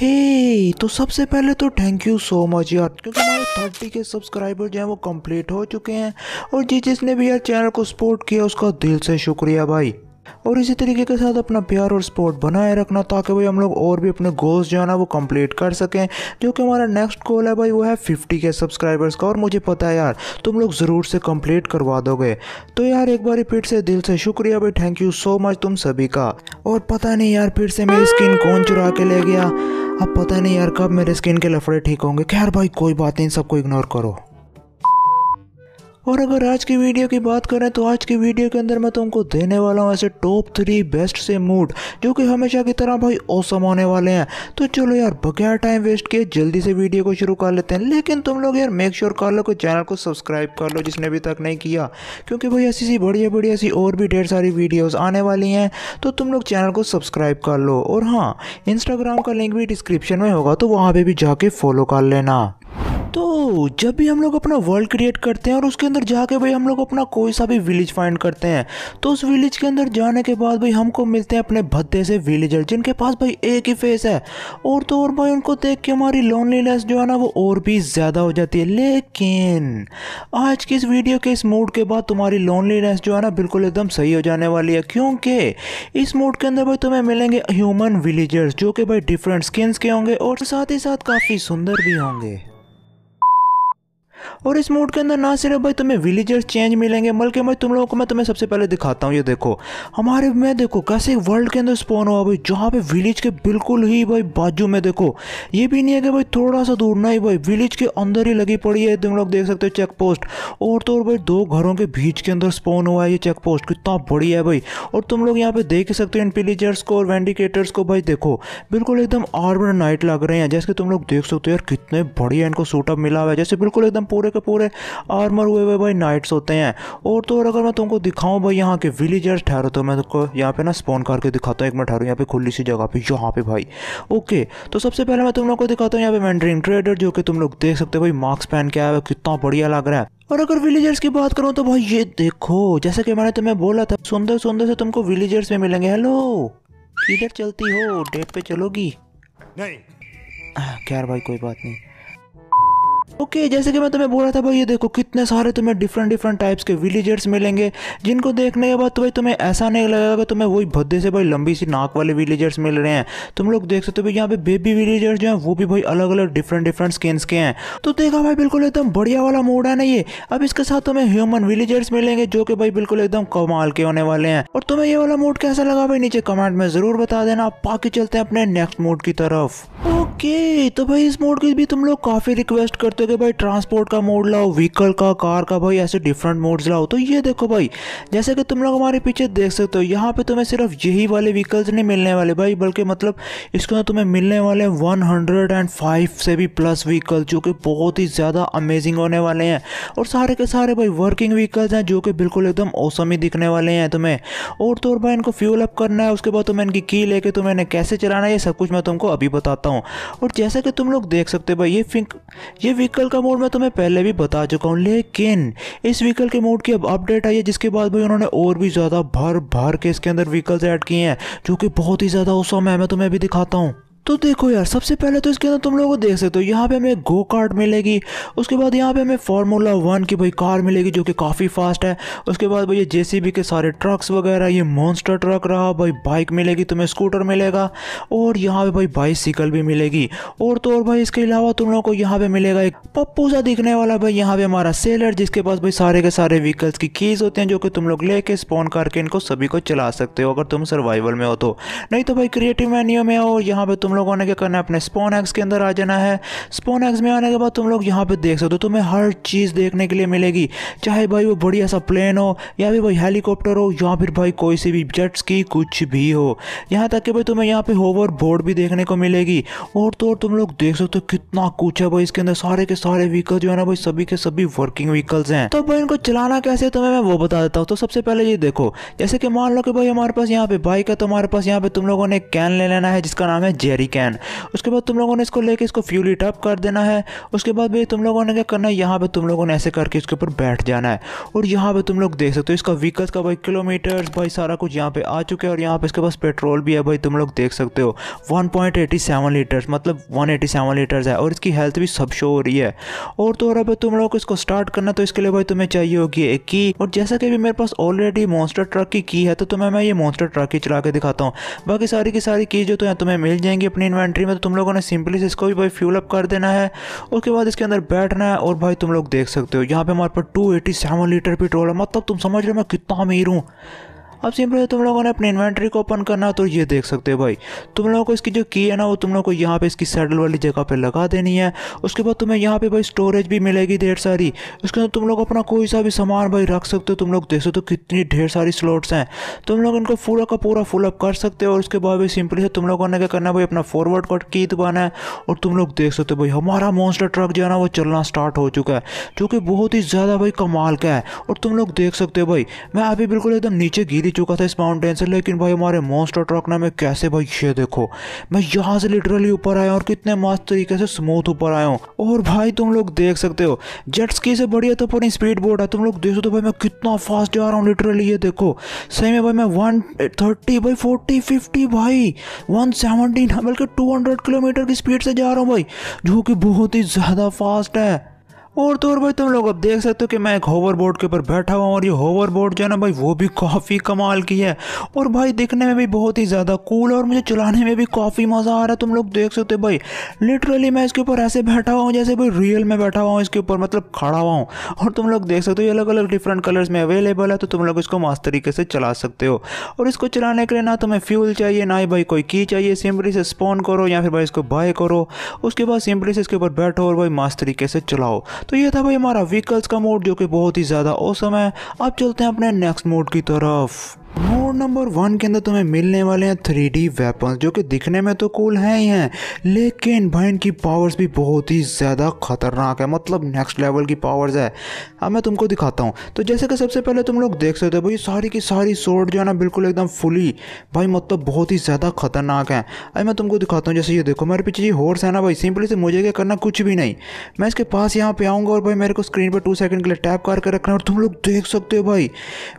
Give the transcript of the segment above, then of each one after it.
हे तो सबसे पहले तो थैंक यू सो मच यार क्योंकि हमारे थर्टी के सब्सक्राइबर जो हैं वो कंप्लीट हो चुके हैं और जिस जिसने भी यार चैनल को सपोर्ट किया उसका दिल से शुक्रिया भाई और इसी तरीके के साथ अपना प्यार और सपोर्ट बनाए रखना ताकि भाई हम लोग और भी अपने गोल्स जो है ना वो कंप्लीट कर सकें जो कि हमारा नेक्स्ट गोल है भाई वो है फिफ्टी के सब्सक्राइबर्स का और मुझे पता है यार तुम लोग ज़रूर से कंप्लीट करवा दोगे तो यार एक बार फिर से दिल से शुक्रिया भाई थैंक यू सो मच तुम सभी का और पता नहीं यार फिर से मेरी स्किन कौन चुरा के ले गया अब पता नहीं यार कब मेरे स्किन के लफड़े ठीक होंगे खैर भाई कोई बात नहीं सबको इग्नोर करो और अगर आज की वीडियो की बात करें तो आज की वीडियो के अंदर मैं तुमको देने वाला हूँ ऐसे टॉप थ्री बेस्ट से मूड जो कि हमेशा की तरह भाई औसम होने वाले हैं तो चलो यार बगैर टाइम वेस्ट किए जल्दी से वीडियो को शुरू कर लेते हैं लेकिन तुम लोग यार मेक श्योर कर लो कि चैनल को सब्सक्राइब कर लो जिसने अभी तक नहीं किया क्योंकि भाई ऐसी सी बढ़िया बढ़िया सी और भी ढेर सारी वीडियोज़ आने वाली हैं तो तुम लोग चैनल को सब्सक्राइब कर लो और हाँ इंस्टाग्राम का लिंक भी डिस्क्रिप्शन में होगा तो वहाँ पर भी जाके फॉलो कर लेना तो जब भी हम लोग अपना वर्ल्ड क्रिएट करते हैं और उसके अंदर जाके भाई हम लोग अपना कोई सा भी विलेज फाइंड करते हैं तो उस विलेज के अंदर जाने के बाद भाई हमको मिलते हैं अपने भद्दे से विलेजर जिनके पास भाई एक ही फेस है और तो और भाई उनको देख के हमारी लोनलीनेस जो है ना वो और भी ज़्यादा हो जाती है लेकिन आज की इस वीडियो के इस मूड के बाद तुम्हारी लोनलीनेस जो है ना बिल्कुल एकदम सही हो जाने वाली है क्योंकि इस मूड के अंदर भाई तुम्हें मिलेंगे ह्यूमन विलेजर्स जो कि भाई डिफरेंट स्किन्स के होंगे और साथ ही साथ काफ़ी सुंदर भी होंगे और इस मोड के अंदर ना सिर्फ भाई तुम्हें विलेजर्स चेंज मिलेंगे बल्कि भाई तुम लोगों को मैं तुम्हें सबसे पहले दिखाता हूँ ये देखो हमारे मैं देखो कैसे वर्ल्ड के अंदर स्पॉन हुआ भाई जहाँ पे विलेज के बिल्कुल ही भाई बाजू में देखो ये भी नहीं है कि भाई थोड़ा सा दूर ना ही भाई विलेज के अंदर ही लगी पड़ी है तुम लोग देख सकते हो चेक पोस्ट और तो और भाई दो घरों के बीच के अंदर स्पोन हुआ है ये चेक पोस्ट कितना बढ़िया है भाई और तुम लोग यहाँ पे देख सकते हो इन विलेजर्स को और वेंडिकेटर्स को भाई देखो बिल्कुल एकदम आर्मर नाइट लग रहे हैं जैसे तुम लोग देख सकते हो यार कितने बढ़िया इनको सूटअप मिला हुआ है जैसे बिल्कुल एकदम पूरे के पूरे आर्मर हुए हुए भाई नाइट्स होते हैं और तो और अगर मैं तुमको दिखाऊं भाई यहाँ के विलेजर्स ठहरो तो मैं तुमको यहाँ पे ना स्पॉन करके दिखाता हूँ एक मैं ठहरू यहाँ पे खुली सी जगह पे यहाँ पे भाई ओके तो सबसे पहले मैं तुम लोग को दिखाता हूँ यहाँ पे मैंड्रिंग ट्रेडर जो कि तुम लोग देख सकते हो भाई मास्क पहन के आया कितना बढ़िया लग रहा है और अगर विलेजर्स की बात करूँ तो भाई ये देखो जैसे कि मैंने तुम्हें बोला था सुंदर सुंदर से तुमको विलेजर्स में मिलेंगे हेलो किधर चलती हो डेट पे चलोगी नहीं खैर भाई कोई बात नहीं ओके okay, जैसे कि मैं तुम्हें बोल रहा था भाई ये देखो कितने सारे तुम्हें डिफरेंट डिफरेंट टाइप्स के विलेजर्स मिलेंगे जिनको देखने के बाद तो भाई तुम्हें ऐसा नहीं लगेगा कि तुम्हें वही भद्दे से भाई लंबी सी नाक वाले विलेजर्स मिल रहे हैं तुम लोग देख सकते हो भाई यहाँ पे बेबी विलेजर्स जो है वो भी भाई अलग अलग डिफरेंट डिफरेंट स्किन्स के हैं तो देखा भाई बिल्कुल एकदम बढ़िया वाला मोड है ना ये अब इसके साथ तुम्हें ह्यूमन विलेजर्स मिलेंगे जो कि भाई बिल्कुल एकदम कमाल के होने वाले हैं और तुम्हें ये वाला मोड कैसा लगा भाई नीचे कमेंट में जरूर बता देना बाकी चलते हैं अपने नेक्स्ट मोड की तरफ ओके तो भाई इस मोड की भी तुम लोग काफी रिक्वेस्ट करते हो जगह भाई ट्रांसपोर्ट का मोड लाओ व्हीकल का कार का भाई ऐसे डिफरेंट मोड्स लाओ तो ये देखो भाई जैसे कि तुम लोग हमारे पीछे देख सकते हो यहाँ पे तुम्हें सिर्फ यही वाले व्हीकल्स नहीं मिलने वाले भाई बल्कि मतलब इसके अंदर तुम्हें मिलने वाले वन हंड्रेड एंड फाइव से भी प्लस व्हीकल जो कि बहुत ही ज़्यादा अमेजिंग होने वाले हैं और सारे के सारे भाई वर्किंग व्हीकल्स हैं जो कि बिल्कुल एकदम औसम ही दिखने वाले हैं तुम्हें और तो और भाई इनको फ्यूल अप करना है उसके बाद तुम्हें इनकी की लेके तुम्हें इन्हें कैसे चलाना है ये सब कुछ मैं तुमको अभी बताता हूँ और जैसे कि तुम लोग देख सकते हो भाई ये ये व्हीकल व्हीकल का मोड मैं तुम्हें पहले भी बता चुका हूँ लेकिन इस व्हीकल के मोड की अब अपडेट आई है जिसके बाद भाई उन्होंने और भी ज़्यादा भर भर के इसके अंदर व्हीकल्स ऐड किए हैं जो कि बहुत ही ज़्यादा उस है मैं तुम्हें भी दिखाता हूँ तो देखो यार सबसे पहले तो इसके अंदर तुम लोग देख सकते हो यहाँ पे हमें गो कार्ट मिलेगी उसके बाद यहाँ पे हमें फार्मूला वन की भाई कार मिलेगी जो कि काफ़ी फास्ट है उसके बाद भाई ये जेसीबी के सारे ट्रक्स वगैरह ये मॉन्स्टर ट्रक रहा भाई बाइक मिलेगी तुम्हें स्कूटर मिलेगा और यहाँ पे भाई बाइसिकल भी मिलेगी और तो और भाई इसके अलावा तुम लोग को यहाँ पे मिलेगा एक पप्पू सा दिखने वाला भाई यहाँ पे हमारा सेलर जिसके पास भाई सारे के सारे व्हीकल्स की कीज़ होते हैं जो कि तुम लोग लेके स्पॉन करके इनको सभी को चला सकते हो अगर तुम सर्वाइवल में हो तो नहीं तो भाई क्रिएटिव मैन्यू में हो यहाँ पे तुम लोगों ने क्या करना है अपने स्पोन एक्स के अंदर आ जाना है स्पोन एक्स में आने के बाद तुम लोग यहाँ पे देख सकते हो तुम्हें हर चीज़ देखने के लिए मिलेगी चाहे भाई वो बढ़िया सा प्लेन हो या फिर भाई हेलीकॉप्टर हो या फिर भाई कोई सी भी जेट्स की कुछ भी हो यहाँ तक कि भाई तुम्हें यहाँ पे होवर बोर्ड भी देखने को मिलेगी और तो और तुम लोग देख सकते हो कितना कुछ है भाई इसके अंदर सारे के सारे व्हीकल जो है ना भाई सभी के सभी वर्किंग व्हीकल्स हैं तो भाई इनको चलाना कैसे तुम्हें मैं वो बता देता हूँ तो सबसे पहले ये देखो जैसे कि मान लो कि भाई हमारे पास यहाँ पे बाइक है तो हमारे पास यहाँ पे तुम लोगों ने कैन ले लेना है जिसका नाम है जे कैरी कैन उसके बाद तुम लोगों ने इसको लेके इसको फ्यूल हीटअप कर देना है उसके बाद भाई तुम लोगों ने क्या करना है यहाँ पर तुम लोगों ने ऐसे करके इसके ऊपर बैठ जाना है और यहाँ पर तुम लोग देख सकते हो इसका व्हीकल्स का भाई किलोमीटर भाई सारा कुछ यहाँ पर आ चुके हैं और यहाँ पर इसके पास पेट्रोल भी है भाई तुम लोग देख सकते हो वन लीटर्स मतलब वन लीटर्स है और इसकी हेल्थ भी सब शो हो रही है और तो और अब तुम लोग इसको स्टार्ट करना तो इसके लिए भाई तुम्हें चाहिए होगी एक की और जैसा कि भी मेरे पास ऑलरेडी मॉन्स्टर ट्रक की की है तो तुम्हें मैं ये मॉन्स्टर ट्रक ही चला के दिखाता हूँ बाकी सारी की सारी की जो तो तुम्हें मिल जाएंगे अपनी इन्वेंट्री में तो तुम लोगों ने सिंपली से इसको भी भाई फ्यूल अप कर देना है उसके बाद इसके अंदर बैठना है और भाई तुम लोग देख सकते हो यहाँ पे हमारे पास two eighty seven liter petrol है मतलब तुम समझ रहे हो मैं कितना अमीर हूँ अब सिंपल तुम लोगों ने अपने इन्वेंट्री को ओपन करना तो ये देख सकते हो भाई तुम लोगों को इसकी जो की है ना वो तुम लोगों को यहाँ पे इसकी सैडल वाली जगह पे लगा देनी है उसके बाद तुम्हें यहाँ पे भाई स्टोरेज भी मिलेगी ढेर सारी उसके अंदर तुम लोग अपना कोई सा भी सामान भाई रख सकते हो तुम लोग देख सकते हो कितनी ढेर सारी स्लॉट्स हैं तुम लोग इनको पूरा का पूरा फुलअप कर सकते हो और उसके बाद भी सिंपली से तुम लोगों ने क्या करना है भाई अपना फॉरवर्ड कट की दबाना है और तुम लोग देख सकते हो भाई हमारा मॉन्स्टर ट्रक जो है ना वो चलना स्टार्ट हो चुका है जो कि बहुत ही ज़्यादा भाई कमाल का है और तुम लोग देख सकते हो भाई मैं अभी बिल्कुल एकदम नीचे गिरी ही चुका था इस माउंटेन से लेकिन भाई हमारे मॉन्स्टर ट्रक ने हमें कैसे भाई ये देखो मैं यहाँ से लिटरली ऊपर आया और कितने मस्त तरीके से स्मूथ ऊपर आया हूँ और भाई तुम लोग देख सकते हो जेट्स की से बढ़िया तो अपनी स्पीड बोर्ड है तुम लोग देखो तो भाई मैं कितना फास्ट जा रहा हूँ लिटरली ये देखो सही में भाई मैं वन थर्टी भाई फोर्टी फिफ्टी भाई वन सेवनटीन बल्कि टू हंड्रेड किलोमीटर की स्पीड से जा रहा हूँ भाई जो कि बहुत ही ज़्यादा फास्ट है और तो और भाई तुम लोग अब देख सकते हो कि मैं एक होवर बोर्ड के ऊपर बैठा हुआ और ये होवर बोर्ड जो है ना भाई वो भी काफ़ी कमाल की है और भाई दिखने में भी बहुत ही ज़्यादा कूल और मुझे चलाने में भी काफ़ी मज़ा आ रहा है तुम लोग देख सकते हो भाई लिटरली मैं इसके ऊपर ऐसे बैठा हुआ हूँ जैसे भाई रियल में बैठा हुआ हूँ इसके ऊपर मतलब खड़ा हुआ हूँ और तुम लोग देख सकते हो ये अलग अलग डिफरेंट कलर्स में अवेलेबल है तो तुम लोग इसको मस्त तरीके से चला सकते हो और इसको चलाने के लिए ना तुम्हें फ्यूल चाहिए ना ही भाई कोई की चाहिए सिम्पली से स्पॉन करो या फिर भाई इसको बाय करो उसके बाद सिम्पली से इसके ऊपर बैठो और भाई मस्त तरीके से चलाओ तो ये था भाई हमारा व्हीकल्स का मोड जो कि बहुत ही ज़्यादा औसम है अब चलते हैं अपने नेक्स्ट मोड की तरफ मोड नंबर वन के अंदर तुम्हें मिलने वाले हैं थ्री डी वेपन जो कि दिखने में तो कूल है ही हैं लेकिन भाई इनकी पावर्स भी बहुत ही ज़्यादा खतरनाक है मतलब नेक्स्ट लेवल की पावर्स है अब मैं तुमको दिखाता हूँ तो जैसे कि सबसे पहले तुम लोग देख सकते हो भाई सारी की सारी शॉर्ट जो है ना बिल्कुल एकदम फुली भाई मतलब बहुत ही ज़्यादा खतरनाक है अब मैं तुमको दिखाता हूँ जैसे ये देखो मेरे पीछे ये हॉर्स है ना भाई सिंपली से मुझे क्या करना कुछ भी नहीं मैं इसके पास यहाँ पर आऊँगा और भाई मेरे को स्क्रीन पर टू सेकेंड के लिए टैप करके रखना और तुम लोग देख सकते हो भाई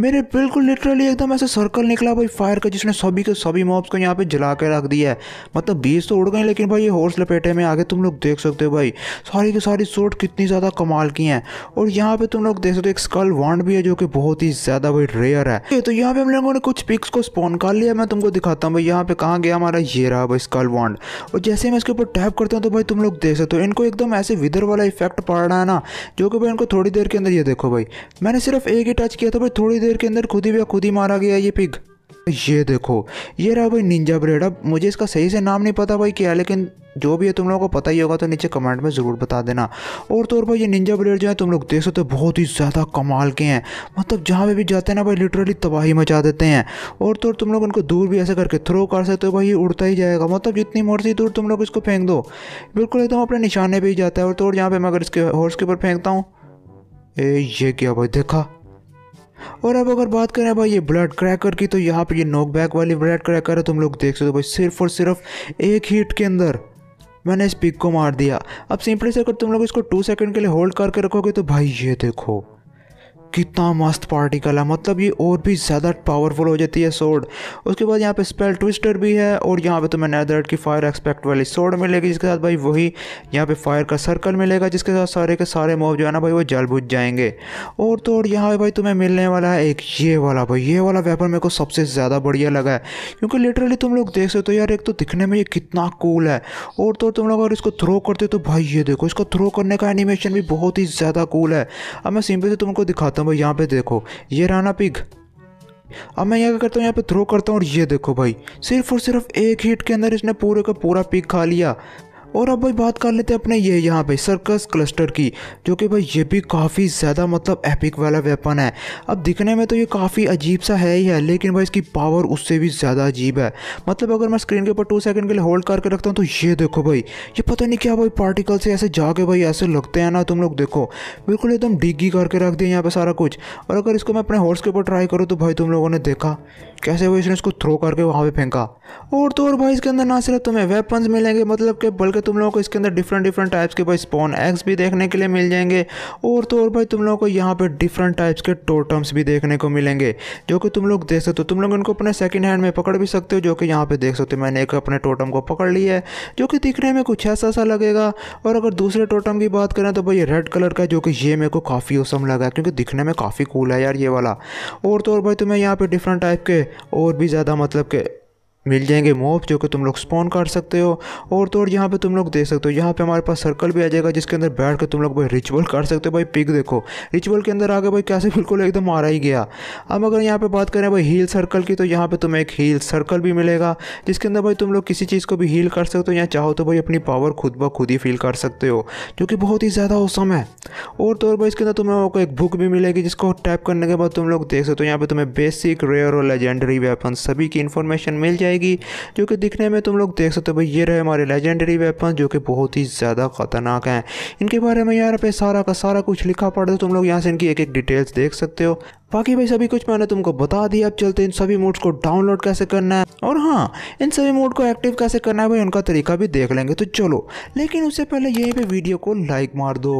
मेरे बिल्कुल लिटरली एकदम में से सर्कल निकला भाई फायर का जिसने सभी के सभी मॉब्स को यहाँ पे जला के रख दिया है मतलब बीस तो उड़ गए लेकिन भाई ये हॉर्स लपेटे में आगे तुम लोग देख सकते हो भाई सारी की सारी सूट कितनी ज़्यादा कमाल की हैं और यहाँ पे तुम लोग देख सकते हो एक स्कल वांड भी है जो कि बहुत ही ज़्यादा भाई रेयर है तो यहाँ पे हम लोगों ने कुछ पिक्स को स्पॉन कर लिया मैं तुमको दिखाता हूँ भाई यहाँ पे कहाँ गया हमारा ये रहा भाई स्कल वांड और जैसे मैं इसके ऊपर टैप करता हूँ तो भाई तुम लोग देख सकते हो इनको एकदम ऐसे विदर वाला इफेक्ट पड़ रहा है ना जो कि भाई इनको थोड़ी देर के अंदर ये देखो भाई मैंने सिर्फ एक ही टच किया था भाई थोड़ी देर के अंदर खुद ही भी खुद ही मारा गया ये पिग ये देखो ये रहा भाई निंजा ब्रेड अब मुझे इसका सही से नाम नहीं पता भाई क्या लेकिन जो भी है तुम लोगों को पता ही होगा तो नीचे कमेंट में ज़रूर बता देना और तो और भाई ये निंजा ब्रेड जो है तुम लोग देख सकते हो बहुत ही ज़्यादा कमाल के हैं मतलब जहाँ पे भी जाते हैं ना भाई लिटरली तबाही मचा देते हैं और तो और तुम लोग उनको दूर भी ऐसे करके थ्रो कर सकते हो भाई ये उड़ता ही जाएगा मतलब जितनी मर्जी दूर तुम लोग इसको फेंक दो बिल्कुल एकदम अपने निशाने पर ही जाता है और तो और यहाँ पर मैं अगर इसके हॉर्स के ऊपर फेंकता हूँ ए ये क्या भाई देखा और अब अगर बात करें भाई ये ब्लड क्रैकर की तो यहाँ पे ये नोक बैक वाली ब्लड क्रैकर है तुम लोग देख सकते हो भाई सिर्फ और सिर्फ एक हीट के अंदर मैंने इस पिक को मार दिया अब सिंपली से अगर तुम लोग इसको टू सेकंड के लिए होल्ड करके रखोगे तो भाई ये देखो कितना मस्त पार्टिकल है मतलब ये और भी ज़्यादा पावरफुल हो जाती है सोड उसके बाद यहाँ पे स्पेल ट्विस्टर भी है और यहाँ पे तुम्हें नैदर्ट की फायर एक्सपेक्ट वाली सोड मिलेगी जिसके साथ भाई वही यहाँ पे फायर का सर्कल मिलेगा जिसके साथ सारे के सारे मोब जो है ना भाई वो जल बुझ जाएंगे और तो और यहाँ पे भाई तुम्हें मिलने वाला है एक ये वाला भाई ये वाला वेपर मेरे को सबसे ज़्यादा बढ़िया लगा है क्योंकि लिटरली तुम लोग देख सकते हो यार एक तो दिखने में ये कितना कूल है और तो और तुम लोग अगर इसको थ्रो करते हो तो भाई ये देखो इसको थ्रो करने का एनिमेशन भी बहुत ही ज़्यादा कूल है अब मैं सिंपल से तुमको दिखाता हूँ यहाँ पे देखो ये राना पिग अब मैं यहाँ क्या करता हूँ यहाँ पे थ्रो करता हूँ और ये देखो भाई सिर्फ और सिर्फ एक हिट के अंदर इसने पूरे का पूरा पिक खा लिया और अब भाई बात कर लेते हैं अपने ये यहाँ पे सर्कस क्लस्टर की जो कि भाई ये भी काफ़ी ज़्यादा मतलब एपिक वाला वेपन है अब दिखने में तो ये काफ़ी अजीब सा है ही है लेकिन भाई इसकी पावर उससे भी ज़्यादा अजीब है मतलब अगर मैं स्क्रीन के ऊपर टू सेकंड के लिए होल्ड करके रखता हूँ तो ये देखो भाई ये पता नहीं क्या भाई पार्टिकल से ऐसे जाके भाई ऐसे लगते हैं ना तुम लोग देखो बिल्कुल एकदम डिग्गी करके रख दिया यहाँ पर सारा कुछ और अगर इसको मैं अपने हॉर्स के ऊपर ट्राई करूँ तो भाई तुम लोगों ने देखा कैसे भाई इसने इसको थ्रो करके वहाँ पर फेंका और तो और भाई इसके अंदर ना सिर्फ तुम्हें वेपन्स मिलेंगे मतलब कि बल्कि तुम लोगों को इसके अंदर डिफरेंट डिफरेंट टाइप्स के भाई स्पॉन एग्स भी देखने के लिए मिल जाएंगे और तो और भाई तुम लोगों को यहाँ पर डिफरेंट टाइप्स के टोटम्स भी देखने को मिलेंगे जो कि तुम लोग देख सकते हो तुम लोग इनको अपने सेकेंड हैंड में पकड़ भी सकते हो जो कि यहाँ पर देख सकते हो मैंने एक अपने टोटम को पकड़ लिया है जो कि दिखने में कुछ ऐसा सा लगेगा और अगर दूसरे टोटम की बात करें तो भाई रेड कलर का जो कि ये मेरे को काफ़ी ओसम लगा क्योंकि दिखने में काफ़ी कूल है यार ये वाला और तो और भाई तुम्हें यहाँ पर डिफरेंट टाइप के और भी ज़्यादा मतलब के मिल जाएंगे मोब जो कि तुम लोग स्पॉन कर सकते हो और तो और यहाँ पे तुम लोग देख सकते हो यहाँ पे हमारे पास सर्कल भी आ जाएगा जिसके अंदर बैठ कर तुम लोग भाई रिचुअल कर सकते हो भाई पिक देखो रिचुअल के अंदर आगे भाई कैसे बिल्कुल एकदम आ रहा ही गया अब अगर यहाँ पे बात करें भाई हील सर्कल की तो यहाँ पे तुम्हें एक हील सर्कल भी मिलेगा जिसके अंदर भाई तुम लोग किसी चीज़ को भी हील कर सकते हो या चाहो तो भाई अपनी पावर खुद ब खुद ही फील कर सकते हो जो कि बहुत ही ज़्यादा औसम है और तो और भाई इसके अंदर तुम लोगों को एक बुक भी मिलेगी जिसको टाइप करने के बाद तुम लोग देख सकते हो यहाँ पर तुम्हें बेसिक रेयर और लेजेंडरी वेपन सभी की इन्फॉर्मेशन मिल जाएगी आएगी जो कि दिखने में तुम लोग देख सकते हो भाई ये रहे हमारे लेजेंडरी वेपन जो कि बहुत ही ज़्यादा ख़तरनाक हैं इनके बारे में यहाँ पे सारा का सारा कुछ लिखा पड़ है तुम लोग यहाँ से इनकी एक एक डिटेल्स देख सकते हो बाकी भाई सभी कुछ मैंने तुमको बता दिया अब चलते इन सभी मोड्स को डाउनलोड कैसे करना है और हाँ इन सभी मोड को एक्टिव कैसे करना है भाई उनका तरीका भी देख लेंगे तो चलो लेकिन उससे पहले यहीं पर वीडियो को लाइक मार दो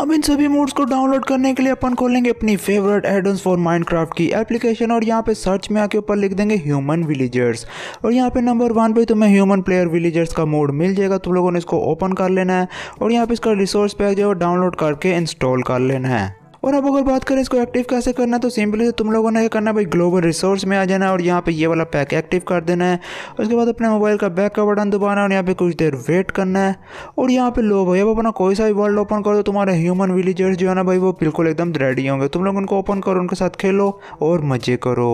अब इन सभी मोड्स को डाउनलोड करने के लिए अपन खोलेंगे अपनी फेवरेट एडन्स फॉर माइनक्राफ्ट की एप्लीकेशन और यहाँ पे सर्च में आके ऊपर लिख देंगे ह्यूमन विलेजर्स और यहाँ पे नंबर वन पे तुम्हें ह्यूमन प्लेयर विलेजर्स का मोड मिल जाएगा तुम लोगों ने इसको ओपन कर लेना है और यहाँ पे इसका रिसोर्स पैक जो है डाउनलोड करके इंस्टॉल कर लेना है और अब अगर बात करें इसको एक्टिव कैसे करना तो सिंपली से तो तुम लोगों ने क्या करना भाई ग्लोबल रिसोर्स में आ जाना और यहाँ पे ये वाला पैक एक्टिव कर देना है उसके बाद अपने मोबाइल का बैक का बटन दबाना और यहाँ पे कुछ देर वेट करना है और यहाँ पे लो भाई अब अपना कोई सा भी वर्ल्ड ओपन कर दो तुम्हारे ह्यूमन विलेजर्स जो है ना भाई वो बिल्कुल एकदम रेडी होंगे तुम लोग उनको ओपन करो उनके साथ खेलो और मज़े करो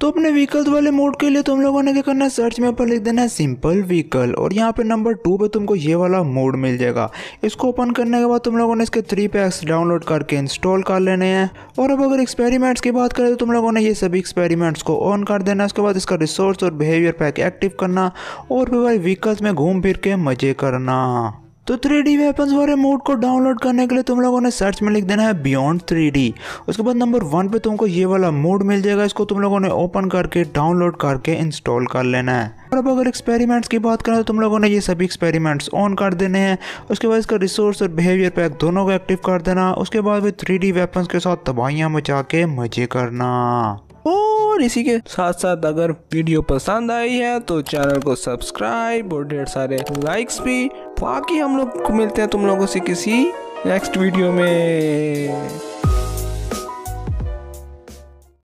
तो अपने व्हीकल्स वाले मोड के लिए तुम लोगों ने क्या करना है सर्च में पर लिख देना है सिंपल व्हीकल और यहाँ पे नंबर टू पे तुमको ये वाला मोड मिल जाएगा इसको ओपन करने के बाद तुम लोगों ने इसके थ्री पैक्स डाउनलोड करके इंस्टॉल कर लेने हैं और अब अगर एक्सपेरिमेंट्स की बात करें तो तुम लोगों ने ये सभी एक्सपेरिमेंट्स को ऑन कर देना है उसके बाद इसका रिसोर्स और बिहेवियर पैक एक्टिव करना और फिर भाई व्हीकल्स में घूम फिर के मज़े करना तो थ्री डी वेपन्स वाले मोड को डाउनलोड करने के लिए तुम लोगों ने सर्च में लिख देना है बियॉन्ड थ्री उसके बाद नंबर वन पे तुमको ये वाला मोड मिल जाएगा इसको तुम लोगों ने ओपन करके डाउनलोड करके इंस्टॉल कर लेना है और अब अगर एक्सपेरिमेंट्स की बात करें तो तुम लोगों ने ये सभी एक्सपेरिमेंट्स ऑन कर देने हैं उसके बाद इसका रिसोर्स और बिहेवियर पैक दोनों को एक्टिव कर देना उसके बाद भी थ्री डी वेपन्स के साथ तबाहियाँ मचा के मजे करना और इसी के साथ साथ अगर वीडियो पसंद आई है तो चैनल को सब्सक्राइब और ढेर सारे लाइक्स भी बाकी हम लोग मिलते हैं तुम लोगों से किसी नेक्स्ट वीडियो में